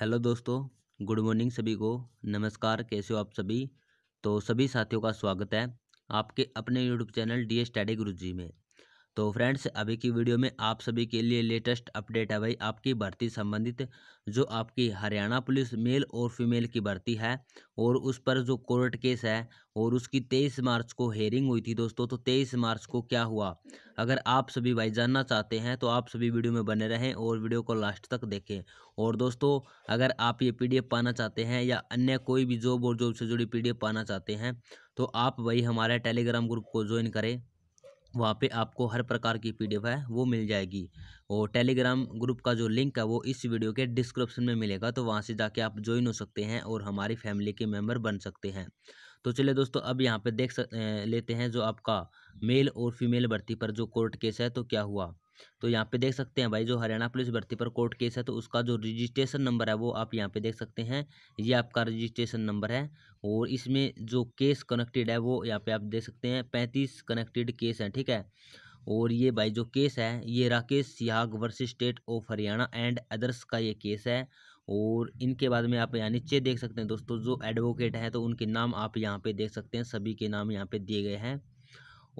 hello दोस्तों good morning सभी को नमस्कार कैसे हो आप सभी तो सभी साथियों का स्वागत है आपके अपने यूट्यूब चैनल डी एस टैडी गुरु जी में तो फ्रेंड्स अभी की वीडियो में आप सभी के लिए लेटेस्ट अपडेट है भाई आपकी भर्ती संबंधित जो आपकी हरियाणा पुलिस मेल और फीमेल की भर्ती है और उस पर जो कोर्ट केस है और उसकी तेईस मार्च को हेयरिंग हुई थी दोस्तों तो तेईस मार्च को क्या हुआ अगर आप सभी भाई जानना चाहते हैं तो आप सभी वीडियो में बने रहें और वीडियो को लास्ट तक देखें और दोस्तों अगर आप ये पी पाना चाहते हैं या अन्य कोई भी जॉब और जॉब से जुड़ी पी पाना चाहते हैं तो आप वही हमारे टेलीग्राम ग्रुप को ज्वाइन करें वहाँ पे आपको हर प्रकार की पीडीएफ है वो मिल जाएगी और टेलीग्राम ग्रुप का जो लिंक है वो इस वीडियो के डिस्क्रिप्शन में मिलेगा तो वहाँ से जाके आप ज्वाइन हो सकते हैं और हमारी फैमिली के मेम्बर बन सकते हैं तो चलिए दोस्तों अब यहाँ पे देख सक लेते हैं जो आपका मेल और फीमेल भर्ती पर जो कोर्ट केस है तो क्या हुआ तो यहाँ पे देख सकते हैं भाई जो हरियाणा पुलिस भर्ती पर कोर्ट केस है तो उसका जो रजिस्ट्रेशन नंबर है वो आप यहाँ पे देख सकते हैं ये आपका रजिस्ट्रेशन नंबर है और इसमें जो केस कनेक्टेड है वो यहाँ पे आप देख सकते हैं पैंतीस कनेक्टेड केस हैं ठीक है और ये भाई जो केस है ये Rakesh Siyag versus state of Haryana and others का ये केस है और इनके बाद में आप यहाँ नीचे देख सकते हैं दोस्तों जो एडवोकेट हैं तो उनके नाम आप यहाँ पे देख सकते हैं सभी के नाम यहाँ पे दिए गए हैं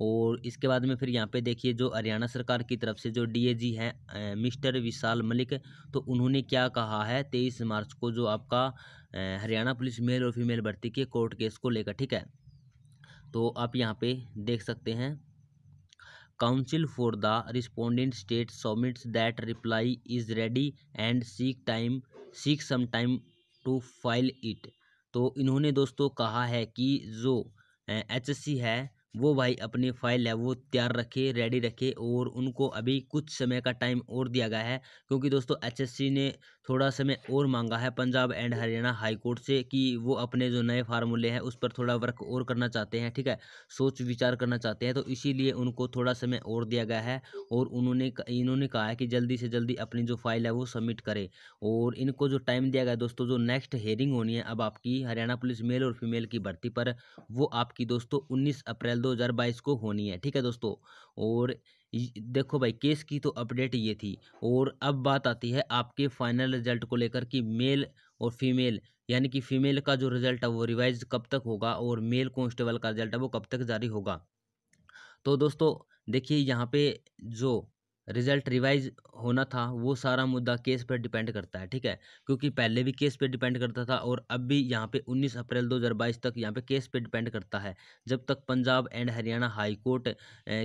और इसके बाद में फिर यहाँ पे देखिए जो हरियाणा सरकार की तरफ से जो डीएजी हैं मिस्टर विशाल मलिक तो उन्होंने क्या कहा है तेईस मार्च को जो आपका हरियाणा पुलिस मेल और फीमेल भर्ती के कोर्ट केस को लेकर ठीक है तो आप यहाँ पे देख सकते हैं counsel for the respondent state submits that reply is ready and seek time seek some time to file it तो इन्होंने दोस्तों कहा है कि जो एच है वो भाई अपनी फ़ाइल है वो तैयार रखे रेडी रखे और उनको अभी कुछ समय का टाइम और दिया गया है क्योंकि दोस्तों एचएससी ने थोड़ा समय और मांगा है Punjab and Haryana high court से कि वो अपने जो नए फार्मूले हैं उस पर थोड़ा वर्क और करना चाहते हैं ठीक है सोच विचार करना चाहते हैं तो इसीलिए उनको थोड़ा समय और दिया गया है और उन्होंने इन्होंने कहा है कि जल्दी से जल्दी अपनी जो फाइल है वो सबमिट करें और इनको जो टाइम दिया गया दोस्तों जो नेक्स्ट हेयरिंग होनी है अब आपकी हरियाणा पुलिस मेल और फीमेल की भर्ती पर वो आपकी दोस्तों उन्नीस अप्रैल 2022 को होनी है ठीक है दोस्तों और देखो भाई केस की तो अपडेट ये थी और अब बात आती है आपके फाइनल रिजल्ट को लेकर कि मेल और फीमेल यानी कि फीमेल का जो रिजल्ट है वो रिवाइज कब तक होगा और मेल कॉन्स्टेबल का रिजल्ट है वो कब तक जारी होगा तो दोस्तों देखिए यहाँ पे जो रिजल्ट रिवाइज होना था वो सारा मुद्दा केस पर डिपेंड करता है ठीक है क्योंकि पहले भी केस पे डिपेंड करता था और अब भी यहाँ पे 19 अप्रैल 2022 तक यहाँ पे केस पे डिपेंड करता है जब तक Punjab and Haryana high court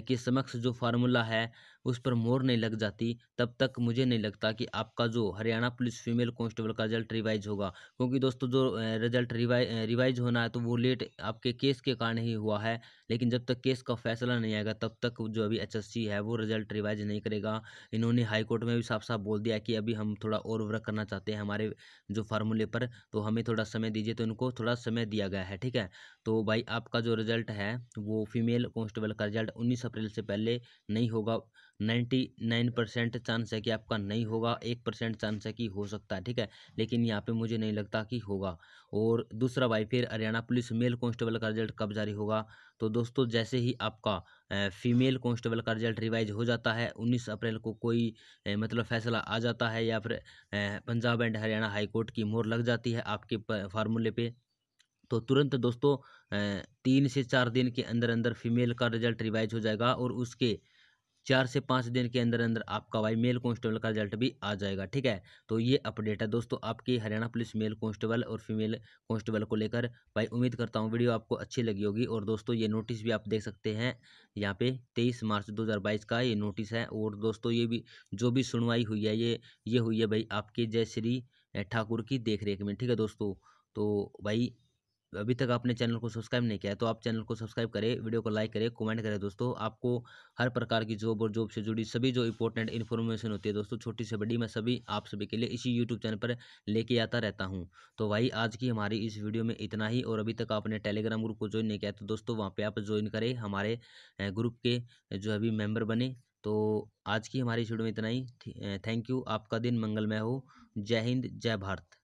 के समक्ष जो फार्मूला है उस पर मोर नहीं लग जाती तब तक मुझे नहीं लगता कि आपका जो हरियाणा पुलिस फीमेल कॉन्स्टेबल का रिजल्ट रिवाइज होगा क्योंकि दोस्तों जो रिजल्ट रिवाइज रिवाइज होना है तो वो लेट आपके केस के कारण ही हुआ है लेकिन जब तक केस का फैसला नहीं आएगा तब तक जो अभी एच है वो रिजल्ट रिवाइज नहीं करेगा इन्होंने हाईकोर्ट में भी साफ साफ बोल दिया कि अभी हम थोड़ा और वर्क करना चाहते हैं हमारे जो फार्मूले पर तो हमें थोड़ा समय दीजिए तो इनको थोड़ा समय दिया गया है ठीक है तो भाई आपका जो रिजल्ट है वो फीमेल कॉन्स्टेबल का रिजल्ट उन्नीस अप्रैल से पहले नहीं होगा नाइन्टी नाइन परसेंट चांस है कि आपका नहीं होगा एक परसेंट चांस है कि हो सकता है ठीक है लेकिन यहाँ पे मुझे नहीं लगता कि होगा और दूसरा भाई फिर हरियाणा पुलिस मेल कांस्टेबल का रिजल्ट कब जारी होगा तो दोस्तों जैसे ही आपका फीमेल कांस्टेबल का रिजल्ट रिवाइज हो जाता है 19 अप्रैल को कोई मतलब फैसला आ जाता है या फिर पंजाब एंड हरियाणा हाईकोर्ट की मोहर लग जाती है आपके फार्मूले पर तो तुरंत दोस्तों तीन से चार दिन के अंदर अंदर फीमेल का रिजल्ट रिवाइज हो जाएगा और उसके चार से पाँच दिन के अंदर अंदर आपका भाई मेल कांस्टेबल का रिजल्ट भी आ जाएगा ठीक है तो ये अपडेट है दोस्तों आपकी हरियाणा पुलिस मेल कांस्टेबल और फीमेल कांस्टेबल को लेकर भाई उम्मीद करता हूँ वीडियो आपको अच्छी लगी होगी और दोस्तों ये नोटिस भी आप देख सकते हैं यहाँ पे तेईस मार्च 2022 का ये नोटिस है और दोस्तों ये भी जो भी सुनवाई हुई है ये ये हुई है भाई आपके जय श्री ठाकुर की देखरेख में ठीक है दोस्तों तो भाई अभी तक आपने चैनल को सब्सक्राइब नहीं किया है तो आप चैनल को सब्सक्राइब करें वीडियो को लाइक करें कमेंट करें दोस्तों आपको हर प्रकार की जॉब और जॉब से जुड़ी सभी जो इंपॉर्टेंट इन्फॉर्मेशन होती है दोस्तों छोटी से बड़ी मैं सभी आप सभी के लिए इसी यूट्यूब चैनल पर लेके आता रहता हूँ तो भाई आज की हमारी इस वीडियो में इतना ही और अभी तक आपने टेलीग्राम ग्रुप को ज्वाइन नहीं किया तो दोस्तों वहाँ पर आप ज्वाइन करें हमारे ग्रुप के जो अभी मेम्बर बने तो आज की हमारी वीडियो में इतना ही थैंक यू आपका दिन मंगलमय हो जय हिंद जय भारत